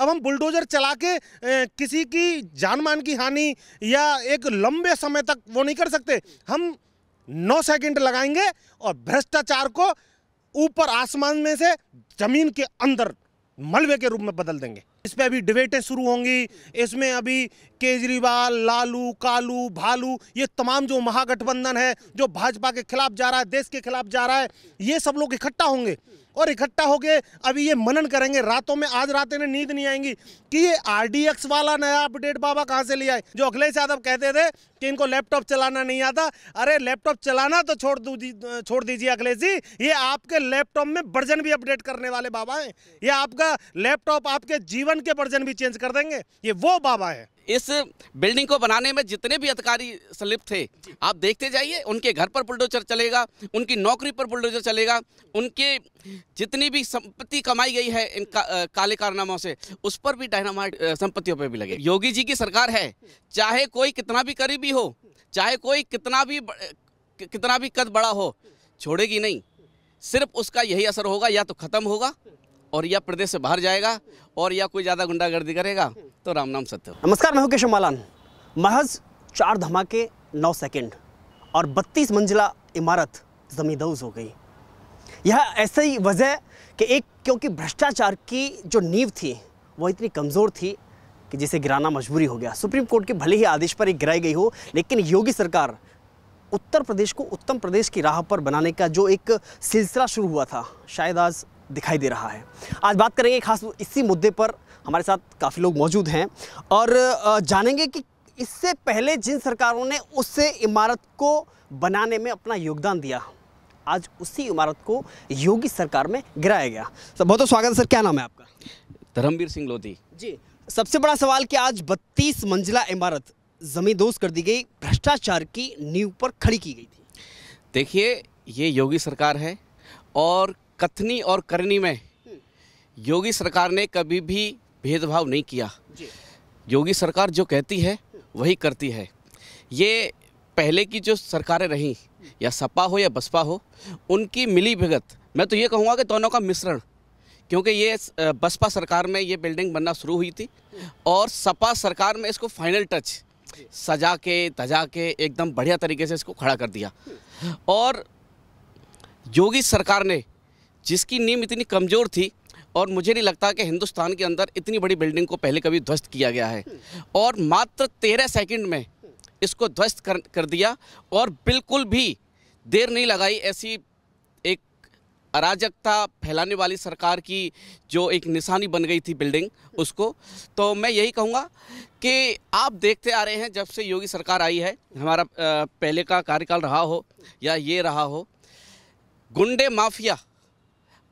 अब हम बुलडोजर चला के ए, किसी की जान मान की हानि या एक लंबे समय तक वो नहीं कर सकते हम नौ सेकंड लगाएंगे और भ्रष्टाचार को ऊपर आसमान में से ज़मीन के अंदर मलबे के रूप में बदल देंगे इस पर अभी डिबेटें शुरू होंगी इसमें अभी केजरीवाल लालू कालू भालू ये तमाम जो महागठबंधन है जो भाजपा के खिलाफ जा रहा है देश के खिलाफ जा रहा है ये सब लोग इकट्ठा होंगे और इकट्ठा होके अभी ये मनन करेंगे रातों में आज रात इन्हें नींद नहीं आएंगी कि ये आरडीएक्स वाला नया अपडेट बाबा कहाँ से लिया है जो अखिलेश यादव कहते थे कि इनको लैपटॉप चलाना नहीं आता अरे लैपटॉप चलाना तो छोड़ दू छोड़ दीजिए अखिलेश जी ये आपके लैपटॉप में वर्जन भी अपडेट करने वाले बाबा हैं ये आपका लैपटॉप आपके जीवन के वर्जन भी चेंज कर देंगे ये वो बाबा है इस बिल्डिंग को बनाने में जितने भी अधिकारी संलिप्त थे आप देखते जाइए उनके घर पर बुलडोजर चलेगा उनकी नौकरी पर बुलडोजर चलेगा उनके जितनी भी संपत्ति कमाई गई है इन का, आ, काले कारनामों से उस पर भी डायनामाइट संपत्तियों पर भी लगे योगी जी की सरकार है चाहे कोई कितना भी करीबी हो चाहे कोई कितना भी कितना भी कद बड़ा हो छोड़ेगी नहीं सिर्फ उसका यही असर होगा या तो ख़त्म होगा और या प्रदेश से बाहर जाएगा और या कोई ज़्यादा गुंडागर्दी करेगा तो राम नाम सत्य नमस्कार मैं केशव मालान महज चार धमाके नौ सेकेंड और बत्तीस मंजिला इमारत जमीदोज हो गई यह ऐसा ही वजह कि एक क्योंकि भ्रष्टाचार की जो नींव थी वो इतनी कमज़ोर थी कि जिसे गिराना मजबूरी हो गया सुप्रीम कोर्ट के भले ही आदेश पर ही गिराई गई हो लेकिन योगी सरकार उत्तर प्रदेश को उत्तम प्रदेश की राह पर बनाने का जो एक सिलसिला शुरू हुआ था शायद आज दिखाई दे रहा है आज बात करेंगे खास इसी मुद्दे पर हमारे साथ काफ़ी लोग मौजूद हैं और जानेंगे कि इससे पहले जिन सरकारों ने उस इमारत को बनाने में अपना योगदान दिया आज उसी इमारत को योगी सरकार में गिराया गया सर तो बहुत स्वागत है सर क्या नाम है आपका धर्मवीर सिंह लोधी जी सबसे बड़ा सवाल कि आज बत्तीस मंजिला इमारत जमींदोज कर दी गई भ्रष्टाचार की नींव पर खड़ी की गई थी देखिए ये योगी सरकार है और कथनी और करनी में हम्म। योगी सरकार ने कभी भी भेदभाव नहीं किया योगी सरकार जो कहती है हम्म। वही करती है ये पहले की जो सरकारें रहीं हम्म। या सपा हो या बसपा हो उनकी मिली भगत मैं तो ये कहूँगा कि दोनों का मिश्रण क्योंकि ये बसपा सरकार में ये बिल्डिंग बनना शुरू हुई थी और सपा सरकार में इसको फाइनल टच सजा के तजा के एकदम बढ़िया तरीके से इसको खड़ा कर दिया और योगी सरकार ने जिसकी नींव इतनी कमज़ोर थी और मुझे नहीं लगता कि हिंदुस्तान के अंदर इतनी बड़ी बिल्डिंग को पहले कभी ध्वस्त किया गया है और मात्र तेरह सेकंड में इसको ध्वस्त कर, कर दिया और बिल्कुल भी देर नहीं लगाई ऐसी एक अराजकता फैलाने वाली सरकार की जो एक निशानी बन गई थी बिल्डिंग उसको तो मैं यही कहूँगा कि आप देखते आ रहे हैं जब से योगी सरकार आई है हमारा पहले का कार्यकाल रहा हो या ये रहा हो गुंडे माफिया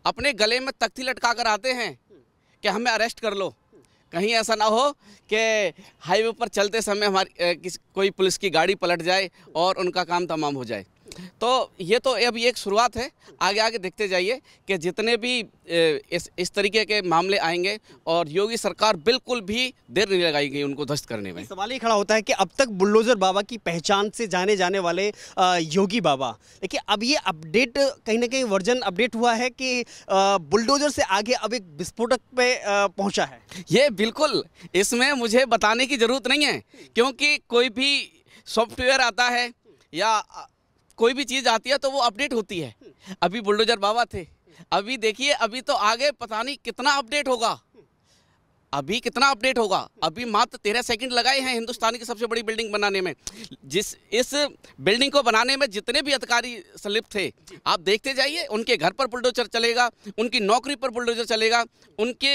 अपने गले में तख्ती लटका कर आते हैं कि हमें अरेस्ट कर लो कहीं ऐसा ना हो कि हाईवे पर चलते समय हमारी कोई पुलिस की गाड़ी पलट जाए और उनका काम तमाम हो जाए तो ये तो अब एक शुरुआत है आगे आगे देखते जाइए कि जितने भी इस इस तरीके के मामले आएंगे और योगी सरकार बिल्कुल भी देर नहीं लगाएगी उनको ध्वस्त करने में सवाल ये खड़ा होता है कि अब तक बुलडोजर बाबा की पहचान से जाने जाने वाले योगी बाबा देखिए अब ये अपडेट कहीं ना कहीं वर्जन अपडेट हुआ है कि बुलडोजर से आगे अब एक विस्फोटक पे पहुँचा है ये बिल्कुल इसमें मुझे बताने की ज़रूरत नहीं है क्योंकि कोई भी सॉफ्टवेयर आता है या कोई भी चीज़ आती है तो वो अपडेट होती है अभी बुलडोजर बाबा थे अभी देखिए अभी तो आगे पता नहीं कितना अपडेट होगा अभी कितना अपडेट होगा अभी मात्र तेरह सेकंड लगाए हैं हिंदुस्तान की सबसे बड़ी बिल्डिंग बनाने में जिस इस बिल्डिंग को बनाने में जितने भी अधिकारी संलिप्त थे आप देखते जाइए उनके घर पर बुलडोजर चलेगा उनकी नौकरी पर बुलडोजर चलेगा उनके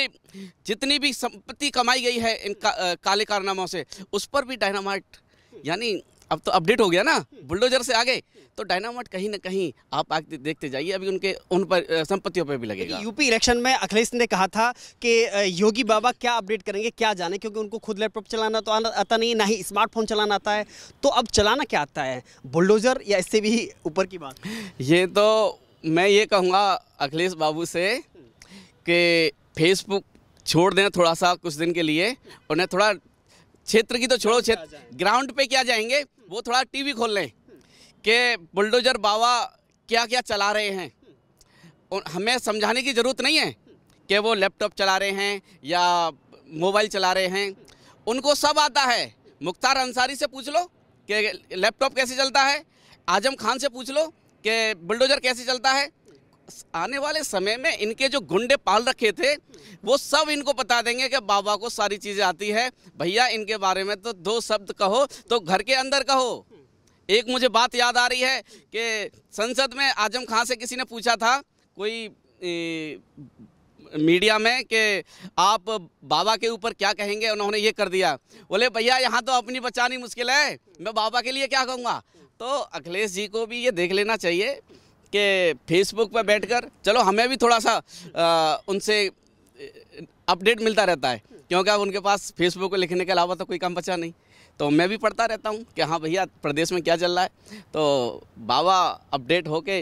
जितनी भी संपत्ति कमाई गई है इन का, आ, काले कारनामों से उस पर भी डायनामाइट यानी अब तो अपडेट हो गया ना बुलडोजर से आगे तो डायनामाइट कहीं ना कहीं आप आगे देखते जाइए अभी उनके उन पर संपत्तियों पर भी लगेगा यूपी इलेक्शन में अखिलेश ने कहा था कि योगी बाबा क्या अपडेट करेंगे क्या जाने क्योंकि उनको खुद लैपटॉप चलाना तो आता नहीं ना ही स्मार्टफोन चलाना आता है तो अब चलाना क्या आता है बुलडोजर या इससे भी ऊपर की बात ये तो मैं ये कहूँगा अखिलेश बाबू से कि फेसबुक छोड़ दें थोड़ा सा कुछ दिन के लिए उन्हें थोड़ा क्षेत्र की तो छोड़ो क्षेत्र ग्राउंड पे क्या जाएंगे वो थोड़ा टीवी खोल लें कि बुलडोजर बाबा क्या क्या चला रहे हैं और हमें समझाने की ज़रूरत नहीं है कि वो लैपटॉप चला रहे हैं या मोबाइल चला रहे हैं उनको सब आता है मुख्तार अंसारी से पूछ लो कि लैपटॉप कैसे चलता है आजम खान से पूछ लो कि बुलडोजर कैसे चलता है आने वाले समय में इनके जो गुंडे पाल रखे थे वो सब इनको बता देंगे कि बाबा को सारी चीज़ें आती है भैया इनके बारे में तो दो शब्द कहो तो घर के अंदर कहो एक मुझे बात याद आ रही है कि संसद में आजम खां से किसी ने पूछा था कोई ए, मीडिया में कि आप बाबा के ऊपर क्या कहेंगे उन्होंने ये कर दिया बोले भैया यहाँ तो अपनी बचानी मुश्किल है मैं बाबा के लिए क्या कहूँगा तो अखिलेश जी को भी ये देख लेना चाहिए कि फेसबुक पर बैठकर चलो हमें भी थोड़ा सा उनसे अपडेट मिलता रहता है क्योंकि अब उनके पास फेसबुक को लिखने के अलावा तो कोई काम बचा नहीं तो मैं भी पढ़ता रहता हूँ कि हाँ भैया प्रदेश में क्या चल रहा है तो बाबा अपडेट होके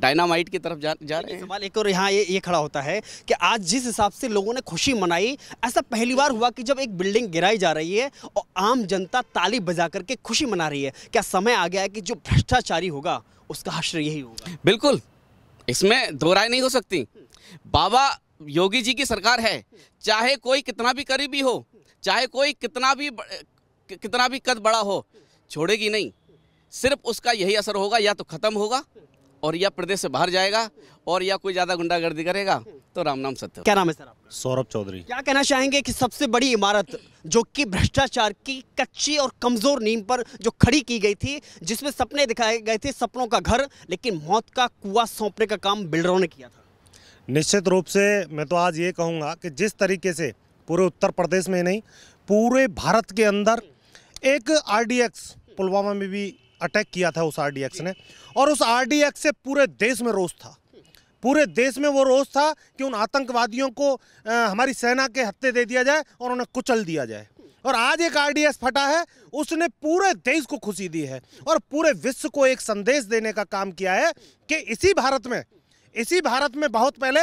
डायनामाइट की तरफ जा जा रहे हैं सवाल एक और यहाँ ये ये खड़ा होता है कि आज जिस हिसाब से लोगों ने खुशी मनाई ऐसा पहली बार हुआ कि जब एक बिल्डिंग गिराई जा रही है और आम जनता ताली बजा करके खुशी मना रही है क्या समय आ गया है कि जो भ्रष्टाचारी होगा उसका हश्र यही होगा बिल्कुल इसमें दो राय नहीं हो सकती बाबा योगी जी की सरकार है चाहे कोई कितना भी करीबी हो चाहे कोई कितना भी कितना भी कद बड़ा हो छोड़ेगी नहीं सिर्फ उसका यही असर होगा या तो ख़त्म होगा और या प्रदेश से बाहर जाएगा और या कोई ज़्यादा गुंडागर्दी करेगा तो राम नाम सत्य क्या नाम है सर सौरभ चौधरी क्या कहना चाहेंगे कि सबसे बड़ी इमारत जो कि भ्रष्टाचार की कच्ची और कमज़ोर नीम पर जो खड़ी की गई थी जिसमें सपने दिखाए गए थे सपनों का घर लेकिन मौत का कुआ सौंपने का काम बिल्डरों ने किया था निश्चित रूप से मैं तो आज ये कहूँगा कि जिस तरीके से पूरे उत्तर प्रदेश में नहीं पूरे भारत के अंदर एक आरडीएक्स पुलवामा में भी अटैक किया था उस आरडीएक्स ने और उस आरडीएक्स से पूरे देश में रोष था पूरे देश में वो रोष था कि उन आतंकवादियों को आ, हमारी सेना के हत्ते दे दिया जाए और उन्हें कुचल दिया जाए और आज एक आरडीएस फटा है उसने पूरे देश को खुशी दी है और पूरे विश्व को एक संदेश देने का काम किया है कि इसी भारत में इसी भारत में बहुत पहले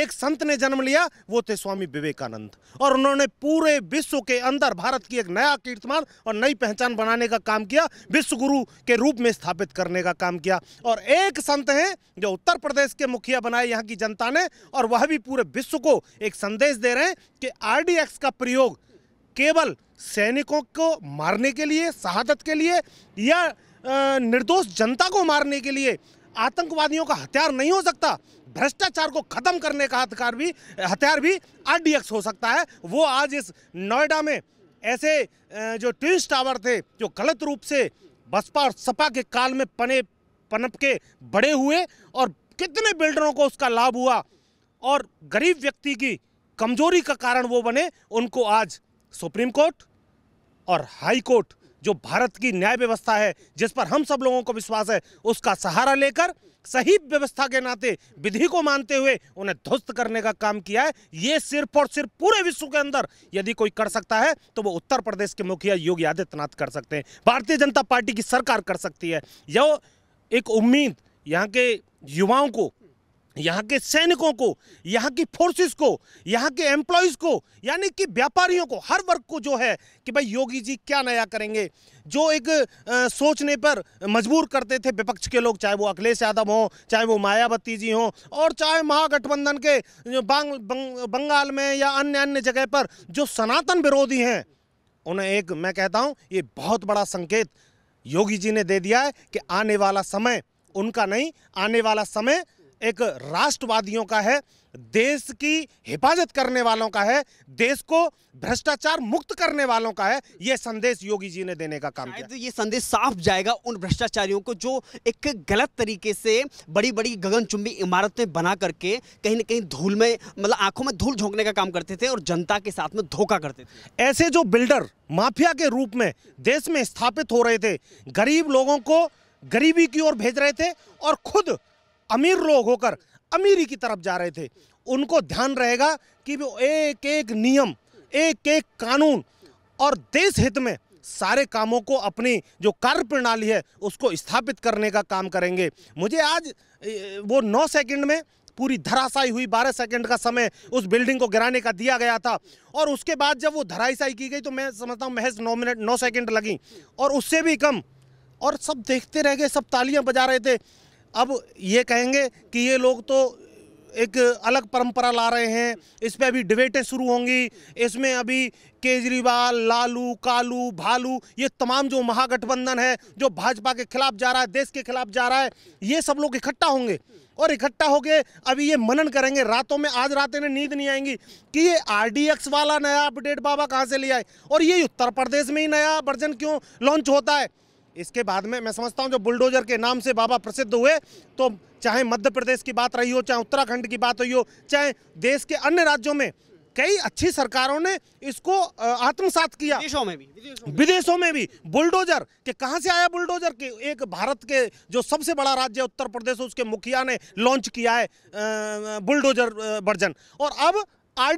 एक संत ने जन्म लिया वो थे स्वामी विवेकानंद और उन्होंने पूरे विश्व के अंदर भारत की एक नया कीर्तिमान और नई पहचान बनाने का काम किया विश्व गुरु के रूप में स्थापित करने का काम किया और एक संत हैं जो उत्तर प्रदेश के मुखिया बनाए यहाँ की जनता ने और वह भी पूरे विश्व को एक संदेश दे रहे हैं कि आर का प्रयोग केवल सैनिकों को मारने के लिए शहादत के लिए या निर्दोष जनता को मारने के लिए आतंकवादियों का हथियार नहीं हो सकता भ्रष्टाचार को खत्म करने का हथियार भी हथियार भी आरडीएक्स हो सकता है वो आज इस नोएडा में ऐसे जो ट्विंस टावर थे जो गलत रूप से बसपा और सपा के काल में पने पनप के बड़े हुए और कितने बिल्डरों को उसका लाभ हुआ और गरीब व्यक्ति की कमजोरी का कारण वो बने उनको आज सुप्रीम कोर्ट और हाई कोर्ट जो भारत की न्याय व्यवस्था है जिस पर हम सब लोगों को विश्वास है उसका सहारा लेकर सही व्यवस्था के नाते विधि को मानते हुए उन्हें ध्वस्त करने का काम किया है ये सिर्फ और सिर्फ पूरे विश्व के अंदर यदि कोई कर सकता है तो वो उत्तर प्रदेश के मुखिया योगी आदित्यनाथ कर सकते हैं भारतीय जनता पार्टी की सरकार कर सकती है यह एक उम्मीद यहाँ के युवाओं को यहाँ के सैनिकों को यहाँ की फोर्सेस को यहाँ के एम्प्लॉयज़ को यानी कि व्यापारियों को हर वर्ग को जो है कि भाई योगी जी क्या नया करेंगे जो एक आ, सोचने पर मजबूर करते थे विपक्ष के लोग चाहे वो अखिलेश यादव हों चाहे वो मायावती जी हों और चाहे महागठबंधन के बंग, बंग, बंगाल में या अन्य अन्य जगह पर जो सनातन विरोधी हैं उन्हें एक मैं कहता हूँ ये बहुत बड़ा संकेत योगी जी ने दे दिया है कि आने वाला समय उनका नहीं आने वाला समय एक राष्ट्रवादियों का है देश की हिफाजत करने वालों का है देश को भ्रष्टाचार मुक्त करने वालों का है यह संदेश योगी जी ने देने का काम किया तो ये संदेश साफ जाएगा उन भ्रष्टाचारियों को जो एक गलत तरीके से बड़ी बड़ी गगनचुंबी इमारतें बना करके कहीं ना कहीं धूल में मतलब आंखों में धूल झोंकने का काम करते थे और जनता के साथ में धोखा करते थे ऐसे जो बिल्डर माफिया के रूप में देश में स्थापित हो रहे थे गरीब लोगों को गरीबी की ओर भेज रहे थे और खुद अमीर लोग होकर अमीरी की तरफ जा रहे थे उनको ध्यान रहेगा कि वो एक एक नियम एक एक कानून और देश हित में सारे कामों को अपनी जो कार्य प्रणाली है उसको स्थापित करने का काम करेंगे मुझे आज वो नौ सेकंड में पूरी धराशाई हुई बारह सेकंड का समय उस बिल्डिंग को गिराने का दिया गया था और उसके बाद जब वो धराशाई की गई तो मैं समझता हूँ महज नौ मिनट नौ सेकंड लगी और उससे भी कम और सब देखते रह गए सब तालियां बजा रहे थे अब ये कहेंगे कि ये लोग तो एक अलग परंपरा ला रहे हैं इस पर अभी डिबेटें शुरू होंगी इसमें अभी केजरीवाल लालू कालू भालू ये तमाम जो महागठबंधन है जो भाजपा के खिलाफ जा रहा है देश के खिलाफ जा रहा है ये सब लोग इकट्ठा होंगे और इकट्ठा होके अभी ये मनन करेंगे रातों में आज रात इन्हें नींद नहीं आएंगी कि ये आर वाला नया अपडेट बाबा कहाँ से ले आए और ये उत्तर प्रदेश में ही नया वर्जन क्यों लॉन्च होता है इसके बाद में मैं समझता हूँ जो बुलडोजर के नाम से बाबा प्रसिद्ध हुए तो चाहे मध्य प्रदेश की बात रही हो चाहे उत्तराखंड की बात रही हो चाहे देश के अन्य राज्यों में कई अच्छी सरकारों ने इसको आत्मसात किया विदेशों में भी विदेशों में, भी बुलडोजर के कहाँ से आया बुलडोजर के एक भारत के जो सबसे बड़ा राज्य उत्तर प्रदेश उसके मुखिया ने लॉन्च किया है बुलडोजर वर्जन और अब आर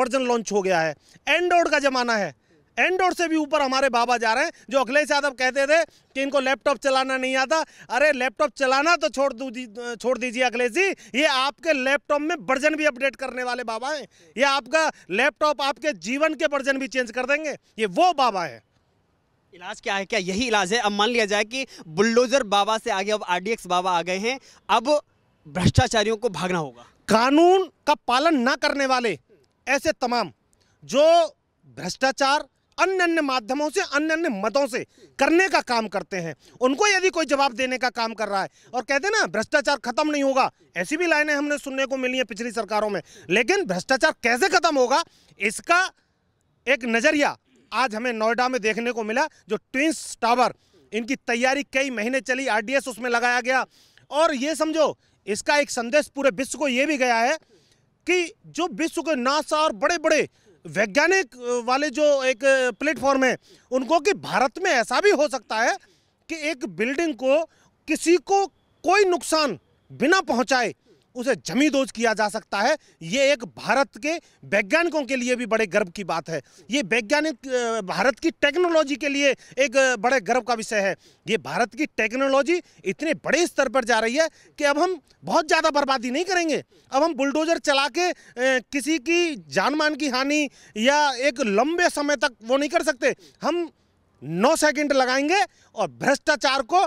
वर्जन लॉन्च हो गया है एंड्रॉयड का जमाना है एंडोर से भी ऊपर हमारे बाबा जा रहे हैं जो अखिलेश यादव कहते थे कि इनको लैपटॉप चलाना नहीं आता अरे लैपटॉप चलाना तो छोड़ दू छोड़ दीजिए अखिलेश जी ये आपके लैपटॉप में वर्जन भी अपडेट करने वाले बाबा हैं ये आपका लैपटॉप आपके जीवन के वर्जन भी चेंज कर देंगे ये वो बाबा है इलाज क्या है क्या यही इलाज है अब मान लिया जाए कि बुलडोजर बाबा से आगे अब आरडीएक्स बाबा आ गए हैं अब भ्रष्टाचारियों को भागना होगा कानून का पालन ना करने वाले ऐसे तमाम जो भ्रष्टाचार अन्य अन्य माध्यमों से अन्य अन्य मतों से करने का काम करते हैं उनको यदि कोई जवाब देने का काम कर रहा है और कहते ना भ्रष्टाचार खत्म नहीं होगा ऐसी भी लाइनें हमने सुनने को मिली हैं पिछली सरकारों में लेकिन भ्रष्टाचार कैसे खत्म होगा इसका एक नज़रिया आज हमें नोएडा में देखने को मिला जो ट्विंस टावर इनकी तैयारी कई महीने चली आरडीएस उसमें लगाया गया और ये समझो इसका एक संदेश पूरे विश्व को ये भी गया है कि जो विश्व के नासा और बड़े बड़े वैज्ञानिक वाले जो एक प्लेटफॉर्म है उनको कि भारत में ऐसा भी हो सकता है कि एक बिल्डिंग को किसी को कोई नुकसान बिना पहुंचाए उसे जमी दोज किया जा सकता है ये एक भारत के वैज्ञानिकों के लिए भी बड़े गर्व की बात है ये वैज्ञानिक भारत की टेक्नोलॉजी के लिए एक बड़े गर्व का विषय है ये भारत की टेक्नोलॉजी इतने बड़े स्तर पर जा रही है कि अब हम बहुत ज़्यादा बर्बादी नहीं करेंगे अब हम बुलडोजर चला के किसी की जान मान की हानि या एक लंबे समय तक वो नहीं कर सकते हम नौ सेकेंड लगाएंगे और भ्रष्टाचार को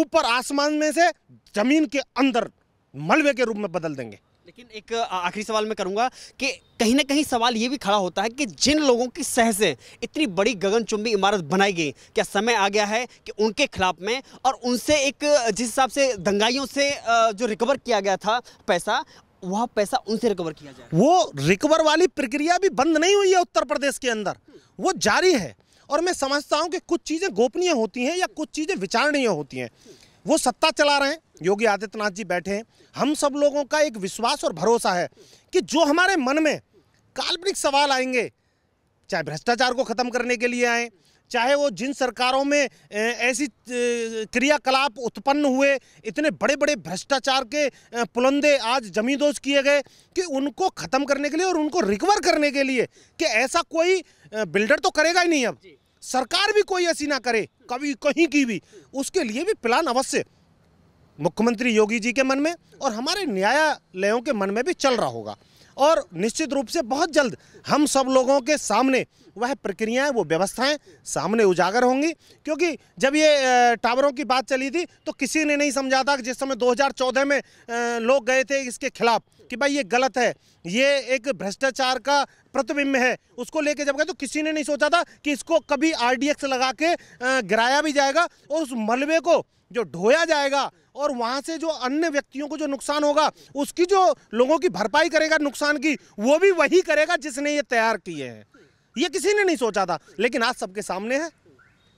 ऊपर आसमान में से जमीन के अंदर मलबे के रूप में बदल देंगे लेकिन एक आखिरी सवाल मैं करूंगा कि कहीं ना कहीं सवाल ये भी खड़ा होता है कि जिन लोगों की सह से इतनी बड़ी गगनचुंबी इमारत बनाई गई क्या समय आ गया है कि उनके खिलाफ में और उनसे एक जिस हिसाब से दंगाइयों से जो रिकवर किया गया था पैसा वह पैसा उनसे रिकवर किया जाए वो रिकवर वाली प्रक्रिया भी बंद नहीं हुई है उत्तर प्रदेश के अंदर वो जारी है और मैं समझता हूँ कि कुछ चीज़ें गोपनीय होती हैं या कुछ चीज़ें विचारणीय होती हैं वो सत्ता चला रहे हैं योगी आदित्यनाथ जी बैठे हैं हम सब लोगों का एक विश्वास और भरोसा है कि जो हमारे मन में काल्पनिक सवाल आएंगे चाहे भ्रष्टाचार को ख़त्म करने के लिए आए चाहे वो जिन सरकारों में ऐसी क्रियाकलाप उत्पन्न हुए इतने बड़े बड़े भ्रष्टाचार के पुलंदे आज जमींदोज किए गए कि उनको ख़त्म करने के लिए और उनको रिकवर करने के लिए कि ऐसा कोई बिल्डर तो करेगा ही नहीं अब सरकार भी कोई ऐसी ना करे कभी कहीं की भी उसके लिए भी प्लान अवश्य मुख्यमंत्री योगी जी के मन में और हमारे न्यायालयों के मन में भी चल रहा होगा और निश्चित रूप से बहुत जल्द हम सब लोगों के सामने वह प्रक्रियाएं वो व्यवस्थाएं सामने उजागर होंगी क्योंकि जब ये टावरों की बात चली थी तो किसी ने नहीं समझा था कि जिस समय 2014 में लोग गए थे इसके खिलाफ कि भाई ये गलत है ये एक भ्रष्टाचार का प्रतिबिंब है उसको लेके जब गए तो किसी ने नहीं सोचा था कि इसको कभी आर लगा के गिराया भी जाएगा और उस मलबे को जो ढोया जाएगा और वहाँ से जो अन्य व्यक्तियों को जो नुकसान होगा उसकी जो लोगों की भरपाई करेगा नुकसान की वो भी वही करेगा जिसने ये तैयार किए हैं ये किसी ने नहीं सोचा था लेकिन आज सबके सामने है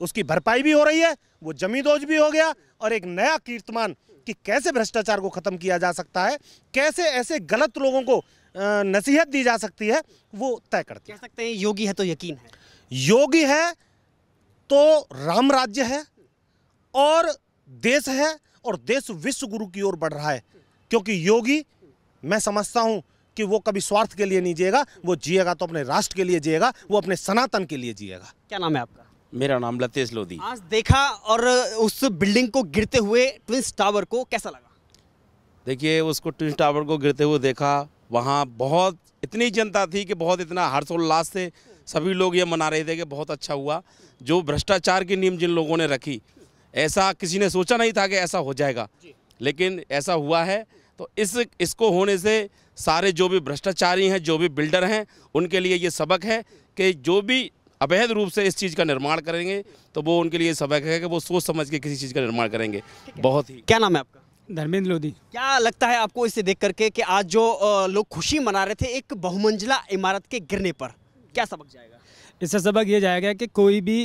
उसकी भरपाई भी हो रही है वो जमींदोज भी हो गया और एक नया कीर्तमान कि कैसे भ्रष्टाचार को ख़त्म किया जा सकता है कैसे ऐसे गलत लोगों को नसीहत दी जा सकती है वो तय करती कह सकते हैं योगी है तो यकीन है योगी है तो राम राज्य है और देश है और देश विश्व गुरु की ओर बढ़ रहा है क्योंकि योगी मैं समझता हूँ कि वो कभी स्वार्थ के लिए नहीं जिएगा वो जिएगा तो अपने राष्ट्र के लिए जिएगा वो अपने सनातन के लिए जिएगा क्या नाम है आपका मेरा नाम लतेश लोधी आज देखा और उस बिल्डिंग को गिरते हुए ट्विंस टावर को कैसा लगा देखिए उसको ट्विंस टावर को गिरते हुए देखा वहाँ बहुत इतनी जनता थी कि बहुत इतना हर्षोल्लास से सभी लोग ये मना रहे थे कि बहुत अच्छा हुआ जो भ्रष्टाचार की नीम जिन लोगों ने रखी ऐसा किसी ने सोचा नहीं था कि ऐसा हो जाएगा लेकिन ऐसा हुआ है तो इस इसको होने से सारे जो भी भ्रष्टाचारी हैं जो भी बिल्डर हैं उनके लिए ये सबक है कि जो भी अवैध रूप से इस चीज़ का निर्माण करेंगे तो वो उनके लिए सबक है कि वो सोच समझ के किसी चीज़ का निर्माण करेंगे बहुत ही क्या नाम है आपका धर्मेंद्र लोधी क्या लगता है आपको इसे देख करके कि आज जो लोग खुशी मना रहे थे एक बहुमंजिला इमारत के गिरने पर क्या सबक जाएगा इससे सबक ये जाएगा कि कोई भी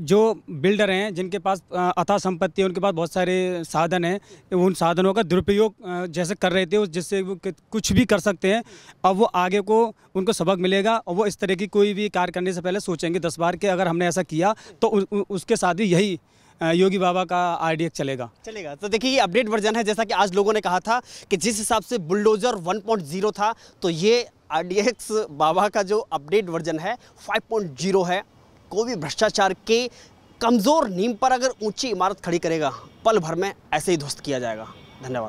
जो बिल्डर हैं जिनके पास अथा संपत्ति है उनके पास बहुत सारे साधन हैं तो उन साधनों का दुरुपयोग जैसे कर रहे थे जिससे वो कुछ भी कर सकते हैं अब वो आगे को उनको सबक मिलेगा और वो इस तरह की कोई भी कार्य करने से पहले सोचेंगे दस बार के अगर हमने ऐसा किया तो उ, उ, उसके साथ भी यही योगी बाबा का आर चलेगा चलेगा तो देखिए ये अपडेट वर्जन है जैसा कि आज लोगों ने कहा था कि जिस हिसाब से बुलडोजर 1.0 था तो ये आर बाबा का जो अपडेट वर्जन है 5.0 है कोई भी भ्रष्टाचार के कमज़ोर नीम पर अगर ऊंची इमारत खड़ी करेगा पल भर में ऐसे ही ध्वस्त किया जाएगा धन्यवाद